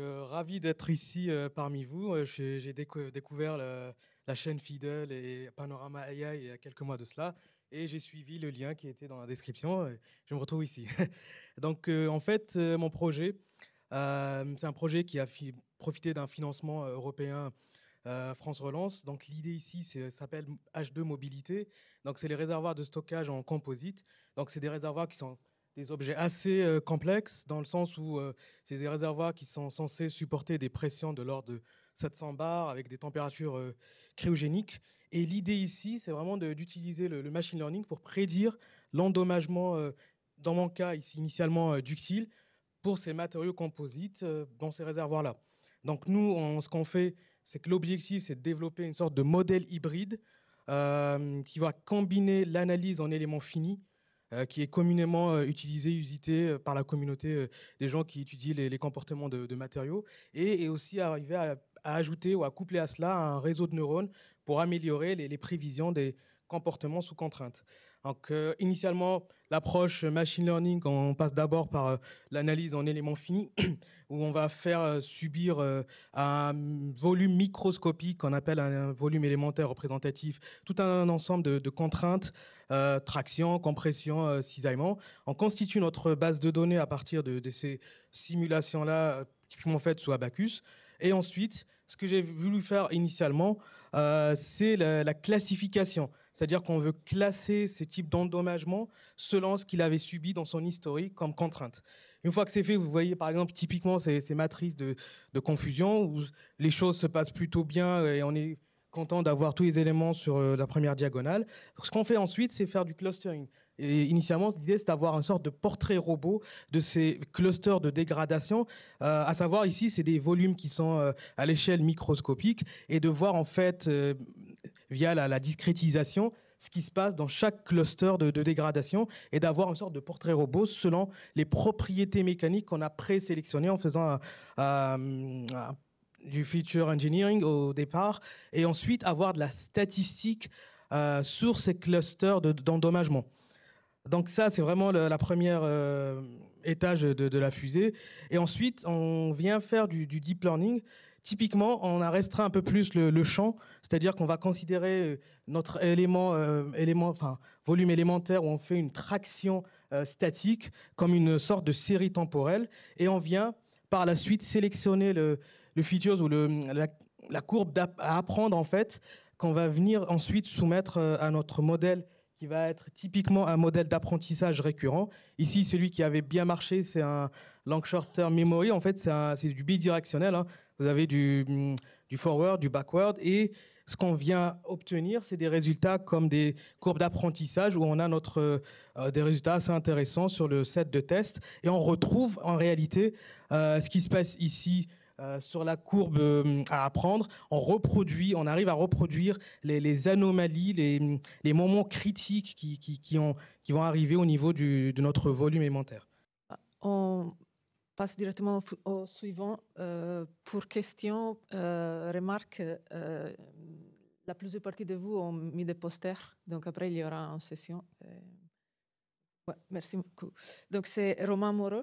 Euh, ravi d'être ici euh, parmi vous. Euh, j'ai découvert la chaîne Fiddle et Panorama AI il y a quelques mois de cela. Et j'ai suivi le lien qui était dans la description. je me retrouve ici. Donc, en fait, mon projet, c'est un projet qui a profité d'un financement européen France Relance. Donc, l'idée ici s'appelle H2 Mobilité. Donc, c'est les réservoirs de stockage en composite. Donc, c'est des réservoirs qui sont des objets assez euh, complexes, dans le sens où euh, c'est des réservoirs qui sont censés supporter des pressions de l'ordre de 700 bars avec des températures euh, cryogéniques. Et l'idée ici, c'est vraiment d'utiliser le, machine learning pour prédire l'endommagement, dans mon cas ici initialement ductile, pour ces matériaux composites dans ces réservoirs-là. Donc nous, on, ce qu'on fait, c'est que l'objectif, c'est de développer une sorte de modèle hybride qui va combiner l'analyse en éléments finis euh, qui est communément euh, utilisé, usité euh, par la communauté des gens qui étudient les, comportements de, matériaux, et, aussi arriver à, ajouter ou à coupler à cela un réseau de neurones pour améliorer les prévisions des comportements sous contrainte. Donc, euh, initialement, l'approche machine learning, on passe d'abord par euh, l'analyse en éléments finis, où on va faire euh, subir un volume microscopique qu'on appelle un, volume élémentaire représentatif, tout un, ensemble de, contraintes, traction, compression, cisaillement. On constitue notre base de données à partir de, ces simulations-là, typiquement faites sous Abacus. Et ensuite, ce que j'ai voulu faire initialement, c'est la classification. C'est-à-dire qu'on veut classer ces types d'endommagement selon ce qu'il avait subi dans son historique comme contrainte. Une fois que c'est fait, vous voyez par exemple typiquement ces, matrices de, confusion où les choses se passent plutôt bien euh, et on est content d'avoir tous les éléments sur euh, la première diagonale. Ce qu'on fait ensuite, c'est faire du clustering. Et initialement, l'idée, c'est d'avoir une sorte de portrait robot de ces clusters de dégradation. Euh, à savoir, ici, c'est des volumes qui sont à l'échelle microscopique et de voir, en fait, via la, discrétisation ce qui se passe dans chaque cluster de, dégradation et d'avoir une sorte de portrait robot selon les propriétés mécaniques qu'on a présélectionnées en faisant euh, euh, du feature engineering au départ et ensuite avoir de la statistique euh, sur ces clusters d'endommagement. Donc ça, c'est vraiment le, la première étage de, la fusée. Et ensuite, on vient faire du, du deep learning Typiquement, on a restreint un peu plus le, champ, c'est-à-dire qu'on va considérer euh, notre élément, euh, élément, enfin, volume élémentaire où on fait une traction euh, statique comme une sorte de série temporelle, et on vient par la suite sélectionner le, le features ou le, la, courbe à apprendre en fait qu'on va venir ensuite soumettre à notre modèle qui va être typiquement un modèle d'apprentissage récurrent. Ici, celui qui avait bien marché, c'est un Long Short Term Memory. En fait, c'est du bidirectionnel. Hein vous avez mm, du, forward, du backward, et ce qu'on vient obtenir, c'est des résultats comme des courbes d'apprentissage où on a notre, euh, euh, des résultats assez intéressants sur le set de tests, et on retrouve en réalité euh, ce qui se passe ici. sur la courbe à apprendre, on reproduit, on arrive à reproduire les, anomalies, mm, les, moments critiques qui, ont, qui, vont arriver au niveau de notre volume élémentaire passe directement au, suivant. Euh, pour question, euh, remarque, euh, la plus partie de vous ont mis des posters, donc après il y aura une session. Euh, merci beaucoup. Donc c'est Romain Moreau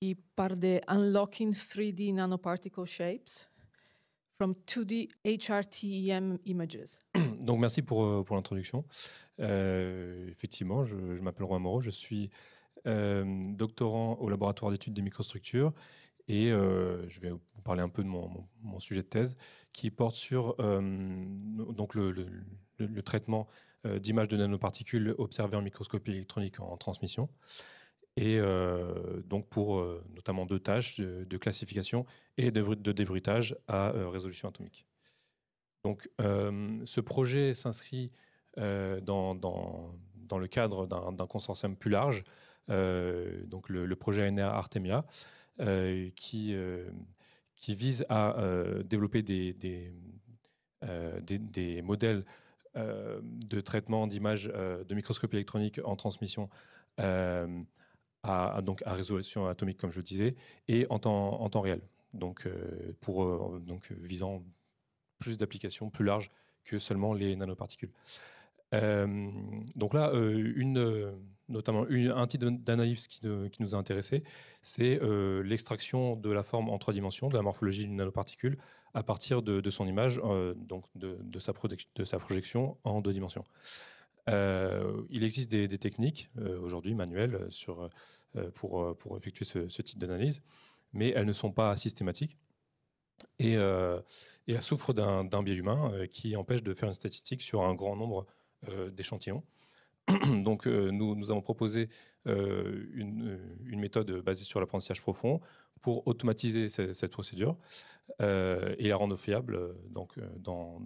qui parle de Unlocking 3D Nanoparticle Shapes from 2D HRTEM Images. Donc merci pour, pour l'introduction. effectivement, je, je m'appelle Romain Moreau, je suis euh, doctorant au laboratoire d'études des microstructures. Et euh, je vais vous parler un peu de mon, sujet de thèse, qui porte sur euh, donc le, traitement d'images de nanoparticules observées en microscopie électronique en, transmission. Et donc pour notamment deux tâches de, classification et de, de débruitage à résolution atomique. Donc ce projet s'inscrit dans, dans, le cadre d'un consortium plus large euh, donc le, projet NR Artemia, euh, euh, qui, vise à développer des, modèles de traitement d'images de microscopie électronique en transmission à, donc à résolution atomique, comme je le disais, et en temps, réel. Donc, pour, donc visant plus d'applications plus larges que seulement les nanoparticules. donc là, une, notamment un type d'analyse qui, nous a intéressé, c'est euh, l'extraction de la forme en trois dimensions, de la morphologie d'une nanoparticule, à partir de, son image, euh, donc de, sa projection en deux dimensions. Euh, il existe des, techniques aujourd'hui manuelles pour, effectuer ce, type d'analyse, mais elles ne sont pas systématiques. Et, et elles souffrent d'un biais humain qui empêche de faire une statistique sur un grand nombre d'échantillons. Donc, euh, nous, avons proposé euh, euh, une, méthode basée sur l'apprentissage profond pour automatiser cette, procédure et la rendre fiable donc, dans,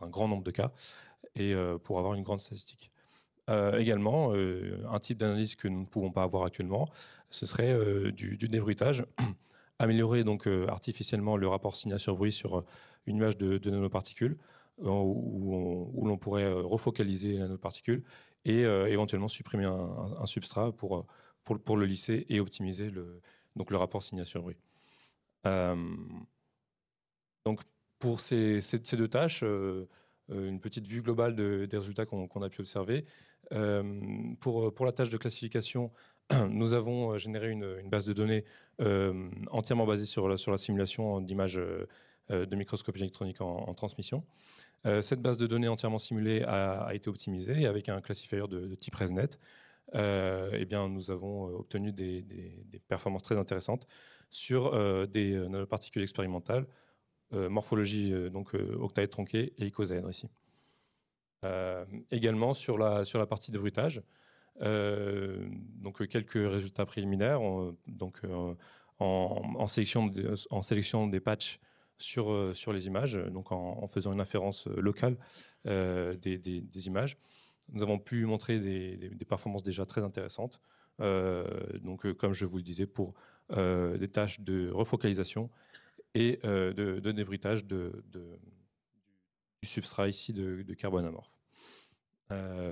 un grand nombre de cas et pour avoir une grande statistique. également, un type d'analyse que nous ne pouvons pas avoir actuellement, ce serait du, débruitage. Améliorer donc artificiellement le rapport signal sur bruit sur une image de, de nanoparticules où l'on pourrait refocaliser la nanoparticule et euh, éventuellement supprimer un, substrat pour, euh, pour, pour, le lisser et optimiser le, donc le rapport signature-bruit. Euh, donc pour ces, ces, deux tâches, une petite vue globale des résultats qu'on a pu observer. pour, pour la tâche de classification, nous avons généré une, base de données entièrement basée sur la, sur la simulation d'images de microscopie électronique en, en transmission. Euh, cette base de données entièrement simulée a, été optimisée avec un classifier de, type ResNet. Euh, eh bien, nous avons euh, obtenu des, performances très intéressantes sur des particules expérimentales, morphologie donc octaèdre tronqué et icosaèdre ici. également sur la, sur la partie de bruitage, donc quelques résultats préliminaires. donc en, sélection en sélection des patchs euh, sur, les images, donc en, faisant une inférence euh, locale euh, des, images. Nous avons pu montrer des, performances déjà très intéressantes. donc, comme je vous le disais, pour des tâches de refocalisation et de, débritage du substrat ici de, carbone amorphe.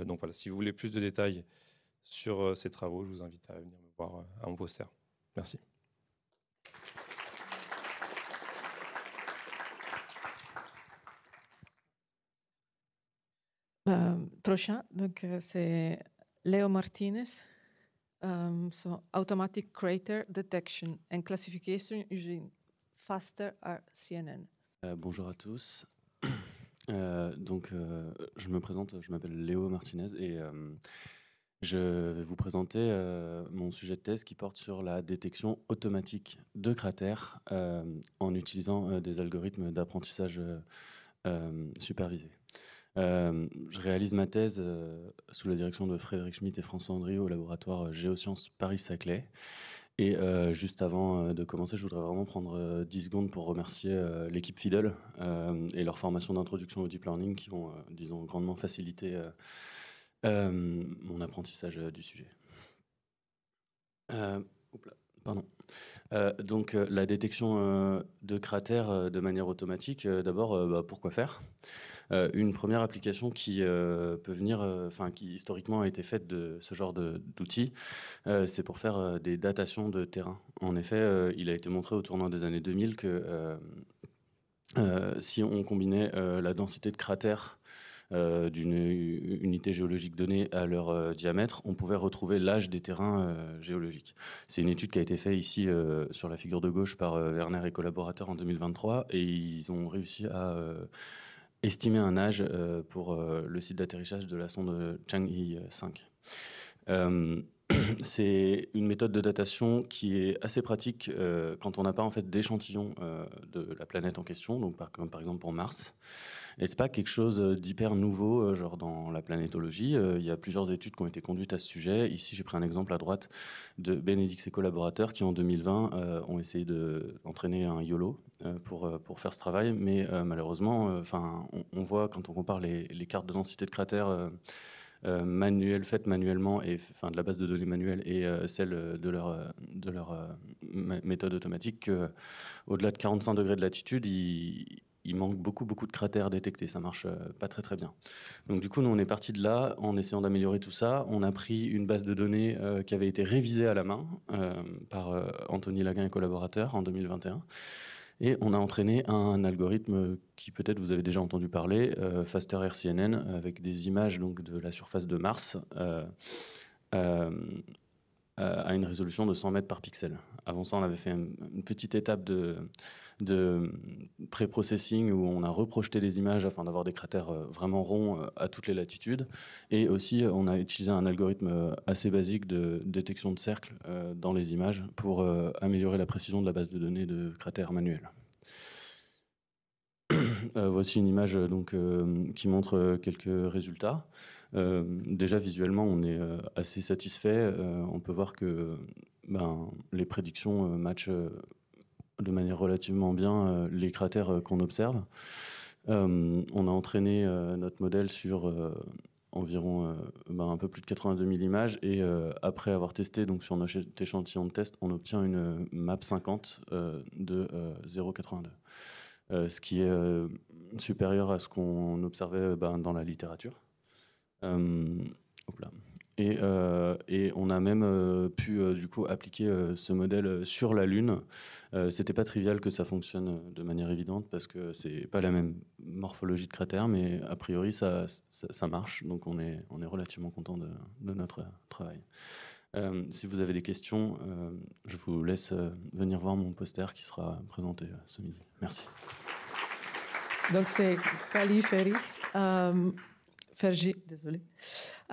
donc voilà, si vous voulez plus de détails sur ces travaux, je vous invite à venir me voir à mon poster. Merci. prochain, euh, donc euh, c'est Leo Martinez. Um, automatic crater detection and classification using faster RCNN. cnn bonjour à tous. donc je me présente, je m'appelle Léo Martinez et je vais vous présenter mon sujet de thèse qui porte sur la détection automatique de cratères en utilisant des algorithmes d'apprentissage supervisé. Euh, je réalise ma thèse euh, sous la direction de Frédéric Schmitt et François Andriot au laboratoire euh, Géosciences Paris-Saclay. Et juste avant de commencer, je voudrais vraiment prendre 10 secondes pour remercier l'équipe Fidel et leur formation d'introduction au deep learning qui ont, disons, grandement facilité mon apprentissage du sujet. Là. Pardon. Euh, donc euh, la détection euh, de cratères de manière automatique, d'abord, bah, pourquoi faire Une première application qui peut venir, enfin qui historiquement a été faite de ce genre d'outils, c'est pour faire des datations de terrain. En effet, il a été montré au tournant des années 2000 que si on combinait la densité de cratères euh, d'une unité géologique donnée à leur euh, diamètre, on pouvait retrouver l'âge des terrains euh, géologiques. C'est une étude qui a été faite ici sur la figure de gauche par Werner et collaborateurs en 2023 et ils ont réussi à estimer un âge pour le site d'atterrissage de la sonde Chang'e 5. c'est une méthode de datation qui est assez pratique euh, quand on n'a pas en fait d'échantillon euh, de la planète en question, donc par, comme par exemple pour Mars. Et c'est pas quelque chose euh, d'hyper nouveau, genre dans la planétologie. Il y a plusieurs études qui ont été conduites à ce sujet. Ici, j'ai pris un exemple à droite de Bénédicte et ses collaborateurs qui, en 2020, ont essayé d'entraîner un YOLO pour, pour faire ce travail. Mais malheureusement, enfin, on, voit quand on compare les, les, cartes de densité de cratères euh, manuelle, faite manuellement, et, enfin de la base de données manuelle et euh, celle euh, de leur, de leur méthode automatique, qu'au-delà de 45 degrés de latitude, il manque beaucoup, beaucoup de cratères détectés. Ça marche pas très, très bien. Donc, du coup, nous, on est parti de là en essayant d'améliorer tout ça. On a pris une base de données qui avait été révisée à la main par Anthony Laguin et collaborateurs en 2021. Et on a entraîné un algorithme qui peut-être vous avez déjà entendu parler, euh, Faster RCNN, avec des images donc, de la surface de Mars. Euh, euh, euh, à une résolution de 100 mètres par pixel. Avant ça, on avait fait une, petite étape de, de pré-processing où on a reprojeté les images afin d'avoir des cratères euh, vraiment ronds euh, à toutes les latitudes. Et aussi, on a utilisé un algorithme assez basique de détection de cercles dans les images pour améliorer la précision de la base de données de cratères manuels. voici une image donc, qui montre quelques résultats. Euh, déjà visuellement, on est euh, assez satisfait. Euh, on peut voir que ben, les prédictions matchent de manière relativement bien les cratères qu'on observe. on a entraîné notre modèle sur environ ben, un peu plus de 82 000 images et après avoir testé donc sur notre échantillon de test, on obtient une map 50 de 0,82, ce qui est supérieur à ce qu'on observait ben, dans la littérature. Euh, et, euh, et, on a même euh, pu du coup appliquer ce modèle sur la Lune. C'était pas trivial que ça fonctionne de manière évidente parce que c'est pas la même morphologie de cratère, mais a priori ça, ça, marche. Donc on est, on est relativement content de, de, notre travail. si vous avez des questions, je vous laisse venir voir mon poster qui sera présenté ce midi. Merci. Donc c'est Kali Ferry. Fergie, désolé.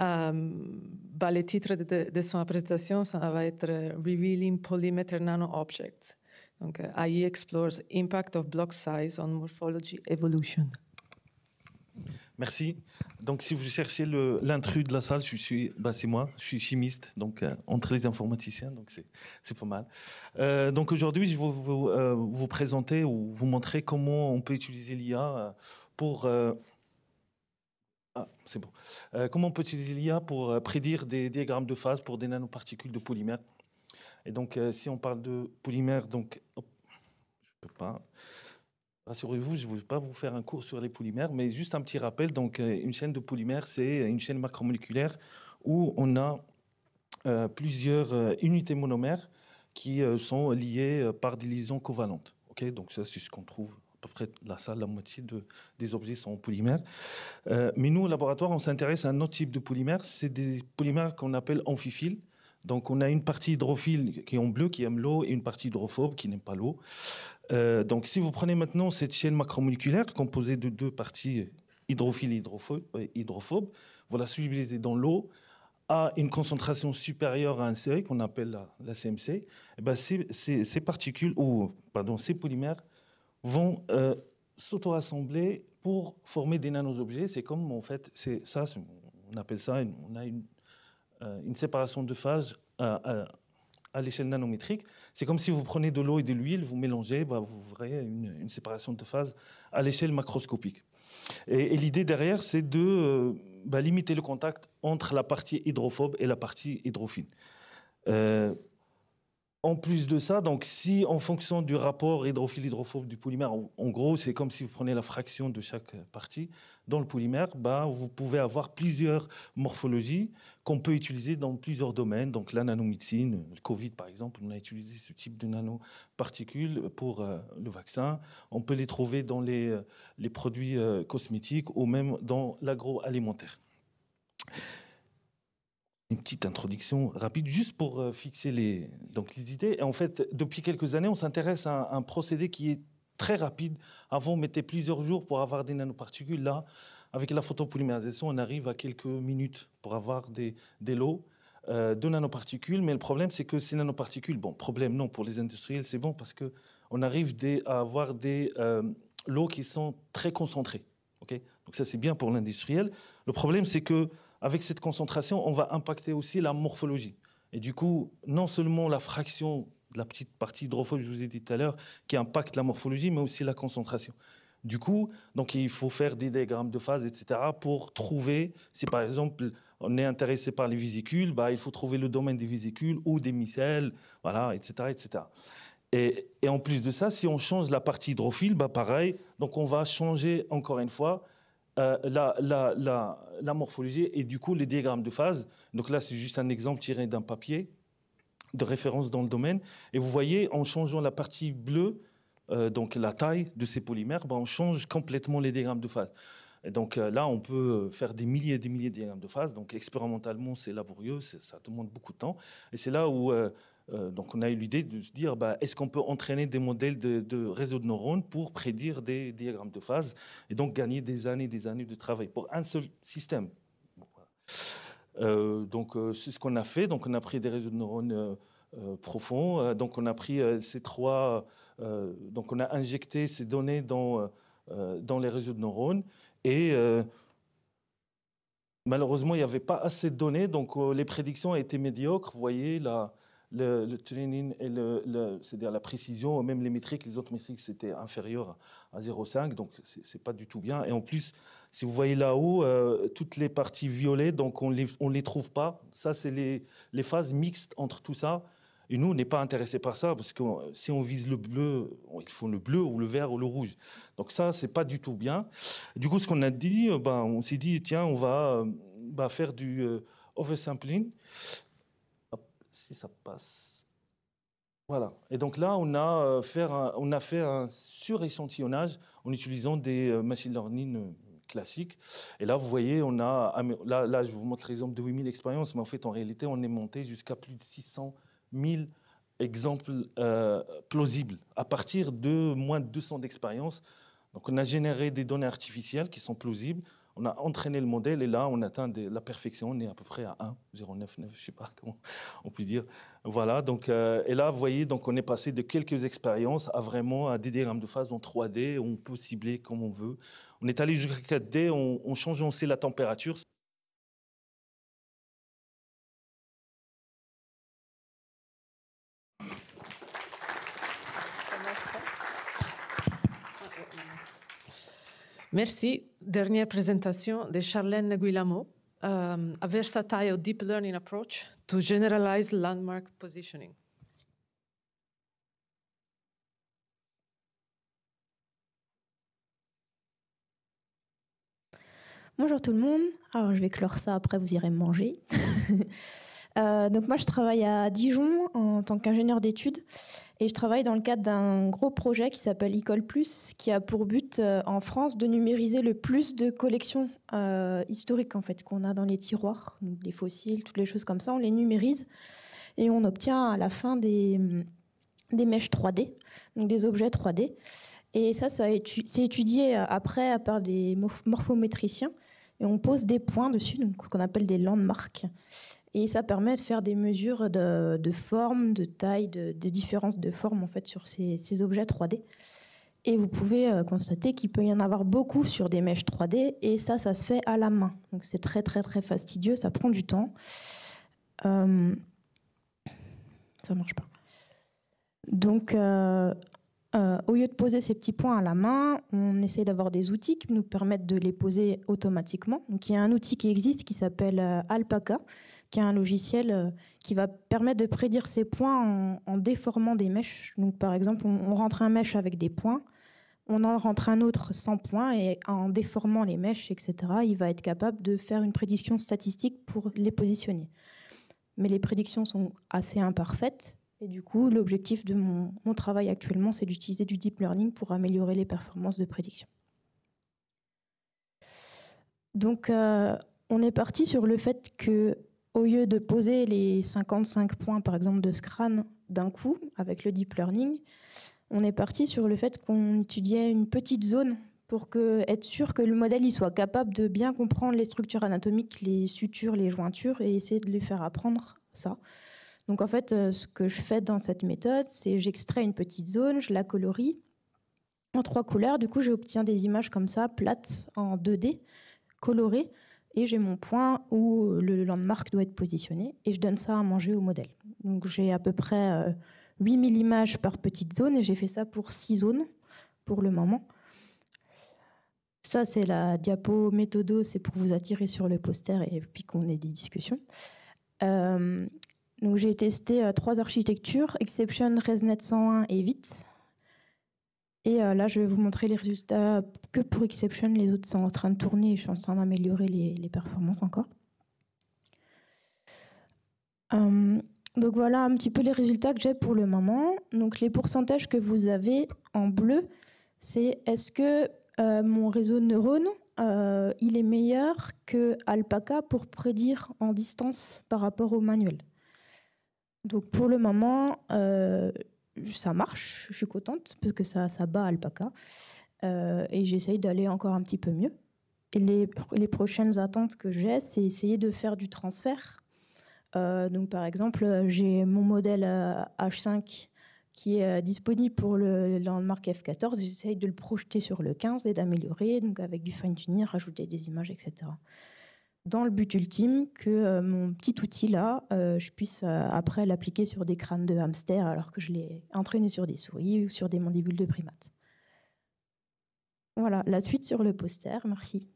Euh, bah, le titre de, de, son présentation, ça va être euh, Revealing Polymeter Nano Objects. Donc, euh, IE explores impact of block size on morphology evolution. Merci. Donc, si vous cherchez l'intrus de la salle, je suis, bah, c'est moi, je suis chimiste, donc euh, entre les informaticiens, donc c'est pas mal. Euh, donc aujourd'hui, je vais vous, vous, présenter ou vous montrer comment on peut utiliser l'IA pour ah, c'est bon. Euh, comment on peut utiliser l'IA pour euh, prédire des diagrammes de phase pour des nanoparticules de polymères Et donc, euh, si on parle de polymères, donc, je peux pas. Rassurez-vous, je ne vais pas vous faire un cours sur les polymères, mais juste un petit rappel. Donc, une chaîne de polymères, c'est une chaîne macromoléculaire où on a plusieurs unités monomères qui sont liées par des liaisons covalentes. donc ça, c'est ce qu'on trouve à peu près la salle, la moitié de, des objets sont en polymère. Euh, mais nous, au laboratoire, on s'intéresse à un autre type de polymère. C'est des polymères qu'on appelle amphiphiles. Donc, on a une partie hydrophile qui est en bleu, qui aime l'eau, et une partie hydrophobe qui n'aime pas l'eau. Euh, donc, si vous prenez maintenant cette chaîne macromoléculaire composée de deux parties hydrophile et euh, hydrophobe, voilà, vous la dans l'eau à une concentration supérieure à un seuil qu'on appelle la, CMC, eh ben, ces particules, ou pardon, ces polymères vont euh, s'auto-assembler pour former des nano-objets. C'est comme, en fait, c'est ça, on appelle ça, une, on a une, euh, séparation de phases à, l'échelle nanométrique. C'est comme si vous prenez de l'eau et de l'huile, vous mélangez, bah, vous verrez une, séparation de phases à l'échelle macroscopique. Et, l'idée derrière, c'est de euh, bah, limiter le contact entre la partie hydrophobe et la partie hydrophile en plus de ça, donc si en fonction du rapport hydrophile-hydrophobe du polymère, en, gros, c'est comme si vous prenez la fraction de chaque partie dans le polymère, bah, vous pouvez avoir plusieurs morphologies qu'on peut utiliser dans plusieurs domaines. Donc la nanomédecine, le Covid par exemple, on a utilisé ce type de nanoparticules pour euh, le vaccin. On peut les trouver dans les, euh, produits euh, cosmétiques ou même dans l'agroalimentaire une petite introduction rapide, juste pour euh, fixer les, donc, les idées. Et en fait, depuis quelques années, on s'intéresse à, un procédé qui est très rapide. Avant, on mettait plusieurs jours pour avoir des nanoparticules. Là, avec la photopolymérisation, on arrive à quelques minutes pour avoir des, des lots euh, de nanoparticules. Mais le problème, c'est que ces nanoparticules, bon, problème non, pour les industriels, c'est bon parce que on arrive à avoir des euh, lots qui sont très concentrés. Ok, Donc ça, c'est bien pour l'industriel. Le problème, c'est que avec cette concentration, on va impacter aussi la morphologie. Et du coup, non seulement la fraction la petite partie hydrophile, je vous ai dit tout à l'heure, qui impacte la morphologie, mais aussi la concentration. Du coup, donc il faut faire des diagrammes de phase, etc., pour trouver, si par exemple on est intéressé par les vésicules, bah, il faut trouver le domaine des vésicules ou des micelles, voilà, etc., etc. Et, et en plus de ça, si on change la partie hydrophile, bah, pareil, donc on va changer encore une fois euh, la, la, la, morphologie et du coup les diagrammes de phase. Donc là, c'est juste un exemple tiré d'un papier de référence dans le domaine. Et vous voyez, en changeant la partie bleue, euh, donc la taille de ces polymères, ben on change complètement les diagrammes de phase. Et donc euh, là, on peut faire des milliers et des milliers de diagrammes de phase. Donc expérimentalement, c'est laborieux, ça demande beaucoup de temps. Et c'est là où euh, donc on a eu l'idée de se dire, bah, est-ce qu'on peut entraîner des modèles de, réseaux de neurones pour prédire des diagrammes de phase et donc gagner des années et des années de travail pour un seul système euh, donc euh, c'est ce qu'on a fait. Donc on a pris des réseaux de neurones profonds. donc on a pris ces trois. donc on a injecté ces données dans dans les réseaux de neurones et malheureusement il n'y avait pas assez de données. Donc les prédictions étaient médiocres. Vous voyez là le, training et le, c'est-à-dire la précision, même les métriques, les autres métriques, c'était inférieur à 0,5, donc c'est pas du tout bien. Et en plus, si vous voyez là-haut, euh, toutes les parties violettes donc on les, on les trouve pas. Ça, c'est les, les, phases mixtes entre tout ça. Et nous, on n'est pas intéressé par ça, parce que euh, si on vise le bleu, il faut le bleu ou le vert ou le rouge. Donc ça, c'est pas du tout bien. Du coup, ce qu'on a dit, euh, ben, on s'est dit, tiens, on va bah, faire du oversampling si ça passe. Voilà. Et donc là, on a, euh, fait un, on a fait un sur-échantillonnage en utilisant des euh, machine learning euh, classiques. Et là, vous voyez, on a, ah, là, là je vous montre l'exemple de 8000 expériences, mais en fait, en réalité, on est monté jusqu'à plus de 600 000 exemples plausibles à partir de moins de 200 d'expériences. Donc, on a généré des données artificielles qui sont plausibles on a entraîné le modèle et là, on atteint la perfection. On est à peu près à 1, je ne sais pas comment on peut dire. Voilà, donc, euh, et là, vous voyez, donc, on est passé de quelques expériences à vraiment à des diagrammes de phase en 3D, on peut cibler comme on veut. On est allé jusqu'à 4D, on, on change, on la température. Merci. Dernière présentation de Charlène Guillamo. Um, euh, a versatile deep learning approach to generalize landmark positioning. Bonjour tout le monde. Alors je vais clore ça, après vous irez manger. Euh, donc moi, je travaille à Dijon en tant qu'ingénieur d'études et je travaille dans le cadre d'un gros projet qui s'appelle Ecole Plus, qui a pour but euh, en France de numériser le plus de collections euh, historiques en fait qu'on a dans les tiroirs, des fossiles, toutes les choses comme ça, on les numérise et on obtient à la fin des hum, des mèches 3D, donc des objets 3D. Et ça, ça c'est étudié après par des morphométriciens et on pose des points dessus, donc ce qu'on appelle des landmarks. Et ça permet de faire des mesures de, forme, de taille, de, différences différence de forme en fait sur ces, objets 3D. Et vous pouvez euh, constater qu'il peut y en avoir beaucoup sur des mèches 3D et ça, ça se fait à la main. Donc c'est très très très fastidieux, ça prend du temps. Euh, ça ne marche pas. Donc euh, au lieu de poser ces petits points à la main, on essaie d'avoir des outils qui nous permettent de les poser automatiquement. Donc il y a un outil qui existe qui s'appelle Alpaca qui est un logiciel euh, qui va permettre de prédire ces points en, déformant des mèches. Donc, par exemple, on, rentre un mèche avec des points, on en rentre un autre sans points, et en déformant les mèches, etc., il va être capable de faire une prédiction statistique pour les positionner. Mais les prédictions sont assez imparfaites, et du coup, l'objectif de mon, travail actuellement, c'est d'utiliser du deep learning pour améliorer les performances de prédiction. Donc, euh, on est parti sur le fait que au lieu de poser les 55 points, par exemple, de crâne d'un coup avec le deep learning, on est parti sur le fait qu'on étudiait une petite zone pour être sûr que le modèle il soit capable de bien comprendre les structures anatomiques, les sutures, les jointures, et essayer de lui faire apprendre ça. Donc en fait, euh, ce que je fais dans cette méthode, c'est j'extrais une petite zone, je la colorie en trois couleurs. Du coup, j'obtiens des images comme ça, plates, en 2D, colorées et j'ai mon point où le landmark doit être positionné et je donne ça à manger au modèle. Donc j'ai à peu près 8000 euh, images par petite zone et j'ai fait ça pour 6 zones pour le moment. Ça, c'est la diapo méthodo, c'est pour vous attirer sur le poster et puis qu'on ait des discussions. Euh, donc j'ai testé euh, trois architectures, Exception, ResNet 101 et Vite. Et euh, là, je vais vous montrer les résultats que pour Exception. Les autres sont en train de tourner et je suis en train d'améliorer les, performances encore. Euh, donc voilà un petit peu les résultats que j'ai pour le moment. Donc les pourcentages que vous avez en bleu, c'est est-ce que euh, mon réseau de neurones, il est meilleur que Alpaca pour prédire en distance par rapport au manuel. Donc pour le moment, ça marche, je suis contente parce que ça, ça bat Alpaca. Euh, et j'essaye d'aller encore un petit peu mieux. les, les prochaines attentes que j'ai, c'est essayer de faire du transfert. Euh, donc, par exemple, j'ai mon modèle H5 euh, qui est disponible pour le Landmark F14. J'essaye de le projeter sur le 15 et d'améliorer, donc avec du fine-tuning, rajouter des images, etc dans le but ultime que euh, mon petit outil-là, euh, je puisse euh, après l'appliquer sur des crânes de hamsters alors que je l'ai entraîné sur des souris ou sur des mandibules de primates. Voilà, la suite sur le poster, merci.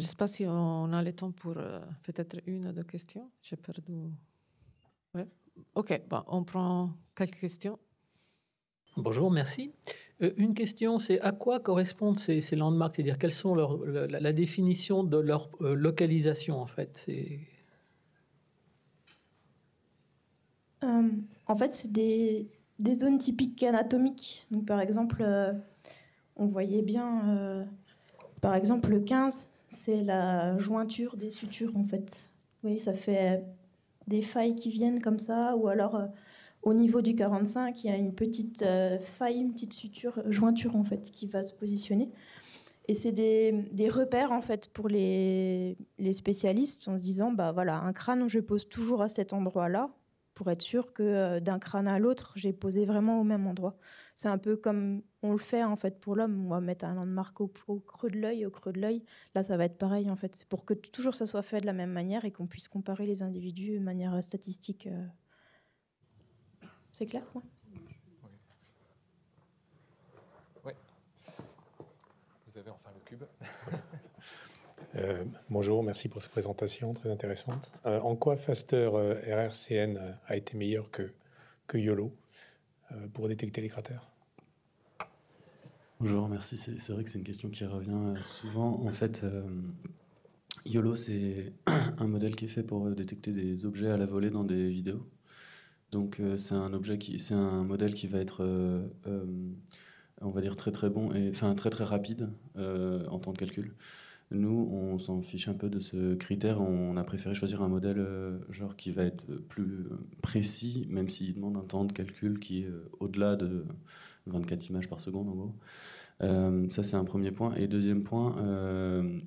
Je ne sais pas si on a le temps pour peut-être une ou deux questions. J'ai perdu. Ouais. Ok, on prend quelques questions. Bonjour, merci. Euh, une question, c'est à quoi correspondent ces, landmarks C'est-à-dire, quelle est la, définition de leur euh, localisation, en fait euh, En fait, c'est des, zones typiques anatomiques. Donc, par exemple, on voyait bien, par exemple, le 15, c'est la jointure des sutures, en fait. Oui, ça fait des failles qui viennent comme ça, ou alors au niveau du 45, il y a une petite euh, faille, une petite suture, euh, jointure en fait, qui va se positionner. Et c'est des, repères en fait pour les, spécialistes en se disant bah voilà un crâne je pose toujours à cet endroit là pour être sûr que euh, d'un crâne à l'autre j'ai posé vraiment au même endroit. C'est un peu comme on le fait en fait pour l'homme, on va mettre un landmark au, creux de l'œil, au creux de l'œil. Là ça va être pareil en fait, c'est pour que toujours ça soit fait de la même manière et qu'on puisse comparer les individus de manière statistique. C'est clair Oui. Vous avez enfin le cube. Euh, bonjour, merci pour cette présentation très intéressante. Euh, en quoi Faster euh, RRCN a été meilleur que, que YOLO pour détecter les cratères Bonjour, merci. C'est vrai que c'est une question qui revient souvent. En fait, YOLO, c'est un modèle qui est fait pour détecter des objets à la volée dans des vidéos. Donc euh, c'est un objet qui, c'est un modèle qui va être, euh, euh, on va dire très très bon et enfin très très rapide en temps de calcul. Nous, on s'en fiche un peu de ce critère. On a préféré choisir un modèle genre qui va être plus précis, même s'il demande un temps de calcul qui est au-delà de 24 images par seconde, en gros. ça, c'est un premier point. Et deuxième point,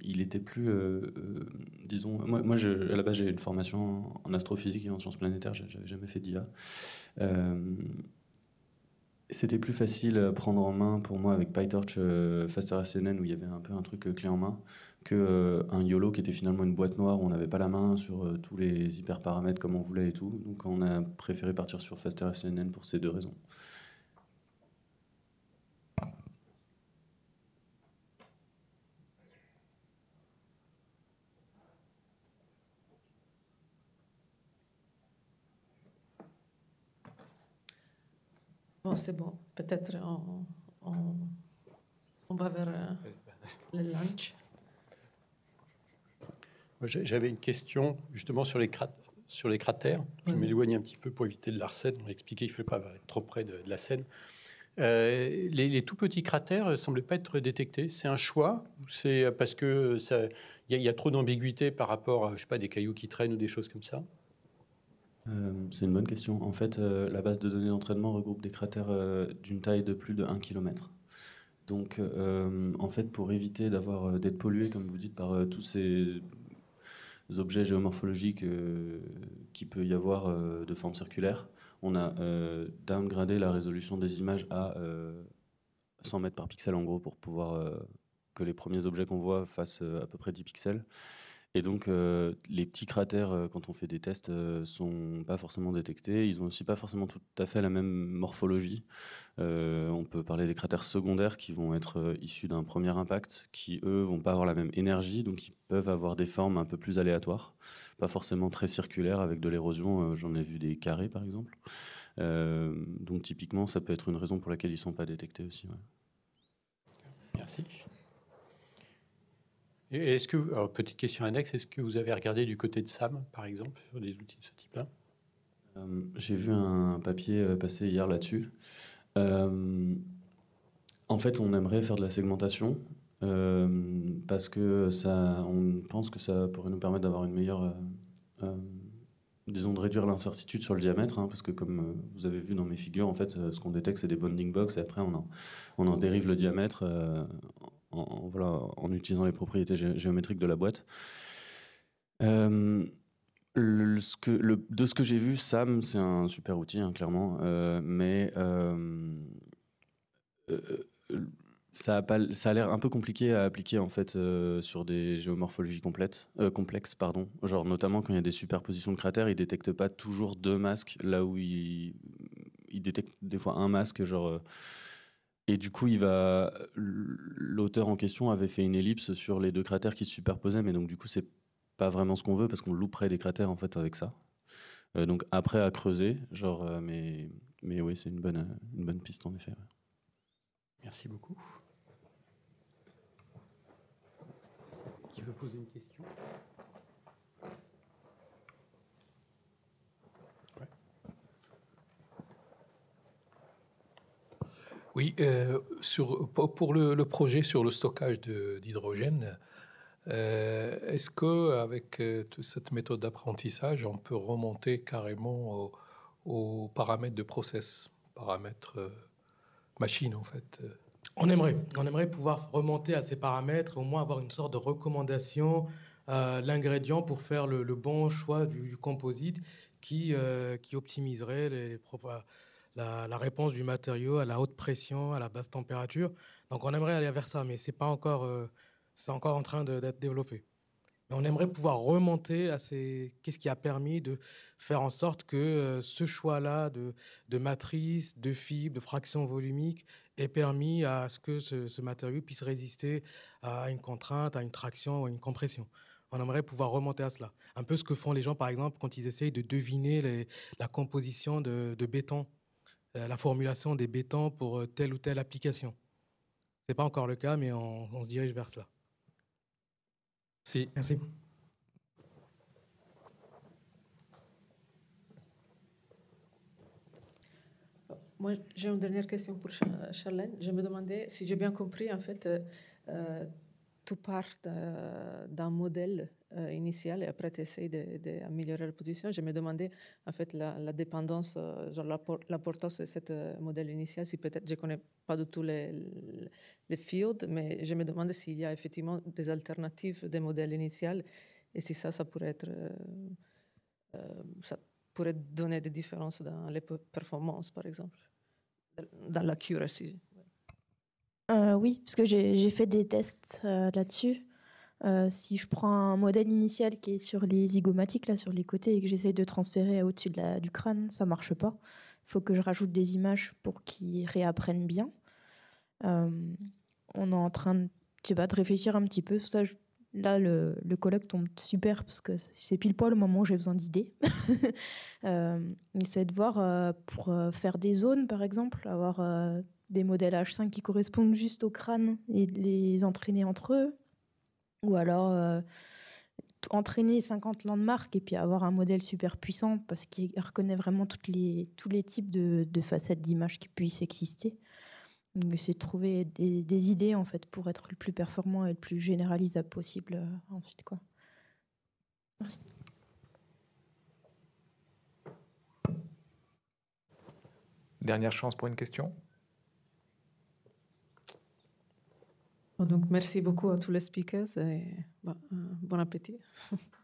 il était plus, euh, euh, disons, moi, à la base j'ai une formation en astrophysique et en sciences planétaires, j'avais jamais fait d'IA euh, c'était plus facile à prendre en main pour moi avec PyTorch Faster SNN où il y avait un peu un truc clé en main que un YOLO qui était finalement une boîte noire où on n'avait pas la main sur tous les hyperparamètres comme on voulait et tout. Donc on a préféré partir sur Faster SNN pour ces deux raisons. c'est bon. Peut-être on, va vers euh, le lunch. J'avais une question justement sur les, sur les cratères. Je m'éloigne un petit peu pour éviter de la recette. On a expliqué qu'il ne fallait pas être trop près de, la scène. Euh, les, tout petits cratères ne euh, semblaient pas être détectés. C'est un choix C'est parce qu'il y, a, y a trop d'ambiguïté par rapport à je sais pas, des cailloux qui traînent ou des choses comme ça euh, c'est une bonne question. En fait, euh, la base de données d'entraînement regroupe des cratères euh, d'une taille de plus de 1 km. Donc, en fait, pour éviter d'avoir d'être pollué, comme vous dites, par tous ces objets géomorphologiques qui peut y avoir de forme circulaire, on a downgradé la résolution des images à 100 mètres par pixel, en gros, pour pouvoir que les premiers objets qu'on voit fassent à peu près 10 pixels. Et donc, euh, les petits cratères, euh, quand on fait des tests, ne euh, sont pas forcément détectés. Ils ont aussi pas forcément tout à fait la même morphologie. on peut parler des cratères secondaires qui vont être issus d'un premier impact, qui eux vont pas avoir la même énergie, donc ils peuvent avoir des formes un peu plus aléatoires, pas forcément très circulaires avec de l'érosion. J'en ai vu des carrés par exemple. donc typiquement, ça peut être une raison pour laquelle ils sont pas détectés aussi. Merci est-ce que, petite question annexe, est-ce que vous avez regardé du côté de SAM, par exemple, sur des outils de ce type-là euh, J'ai vu un papier euh, passer hier là-dessus. Euh, en fait, on aimerait faire de la segmentation parce que ça, on pense que ça pourrait nous permettre d'avoir une meilleure, disons, de réduire l'incertitude sur le diamètre, hein, parce que comme vous avez vu dans mes figures, en fait, ce qu'on détecte, c'est des bonding box, et après, on en, on en dérive le diamètre en, voilà, en utilisant les propriétés géométriques de la boîte. Euh, ce le, de ce que j'ai vu, SAM, c'est un super outil, hein, clairement, euh, mais euh, ça a, a l'air un peu compliqué à appliquer en fait sur des géomorphologies complètes, complexes, pardon. Genre notamment quand il y a des superpositions de cratères, il détecte pas toujours deux masques là où il, il détecte des fois un masque, genre et du coup, il va, l'auteur en question avait fait une ellipse sur les deux cratères qui se superposaient, mais donc du coup, c'est pas vraiment ce qu'on veut parce qu'on louperait des cratères en fait avec ça. Euh, donc après à creuser, genre, euh, mais oui, c'est une bonne euh, une bonne piste en effet. Merci beaucoup. Qui veut poser une question Oui, euh, sur, pour le, projet sur le stockage d'hydrogène, euh, est-ce que qu'avec euh, toute cette méthode d'apprentissage, on peut remonter carrément aux, paramètres de process, paramètres machines machine en fait on aimerait, on aimerait pouvoir remonter à ces paramètres, au moins avoir une sorte de recommandation, l'ingrédient pour faire le, bon choix du, composite qui, qui optimiserait les, les la, réponse du matériau à la haute pression, à la basse température. Donc on aimerait aller vers ça, mais c'est encore, euh, c'est encore en train d'être développé. Mais on aimerait pouvoir remonter à ces, qu'est-ce qui a permis de faire en sorte que euh, ce choix-là de, matrice, de fibre, de fraction volumique ait permis à ce que ce, matériau puisse résister à une contrainte, à une traction ou à une compression on aimerait pouvoir remonter à cela. Un peu ce que font les gens, par exemple, quand ils essayent de deviner la composition de béton euh, la formulation des bétons pour euh, telle ou telle application. Ce n'est pas encore le cas, mais on, se dirige vers cela. Si. Merci. Moi, j'ai une dernière question pour Charlène. Je me demandais si j'ai bien compris, en fait, euh, tout part d'un modèle euh, initiale et après tu essayes d'améliorer la position. Je me demandais en fait la, dépendance, euh, l'importance de ce euh, modèle initial, si peut-être je ne connais pas du tout les, les fields, mais je me demandais s'il y a effectivement des alternatives des modèles initiales et si ça, ça pourrait être. ça pourrait donner des différences dans les performances, par exemple, dans la oui, parce que j'ai fait des tests là-dessus. Euh, si je prends un modèle initial qui est sur les zygomatiques, là, sur les côtés, et que j'essaie de transférer au-dessus du crâne, ça marche pas. Il faut que je rajoute des images pour qu'ils réapprennent bien. Euh, on est en train de, pas, réfléchir un petit peu. ça, là, le, le, colloque tombe super parce que c'est pile poil au moment où j'ai besoin d'idées. euh, essaie de voir euh, pour faire des zones, par exemple, avoir des modèles H5 qui correspondent juste au crâne et les entraîner entre eux. Ou alors euh, entraîner 50 landmarks et puis avoir un modèle super puissant parce qu'il reconnaît vraiment toutes les, tous les types de, de facettes d'images qui puissent exister. Donc c'est trouver des, des, idées en fait pour être le plus performant et le plus généralisable possible euh, ensuite quoi. Merci. Dernière chance pour une question. Donc, merci beaucoup à tous les speakers et bah, euh, bon appétit.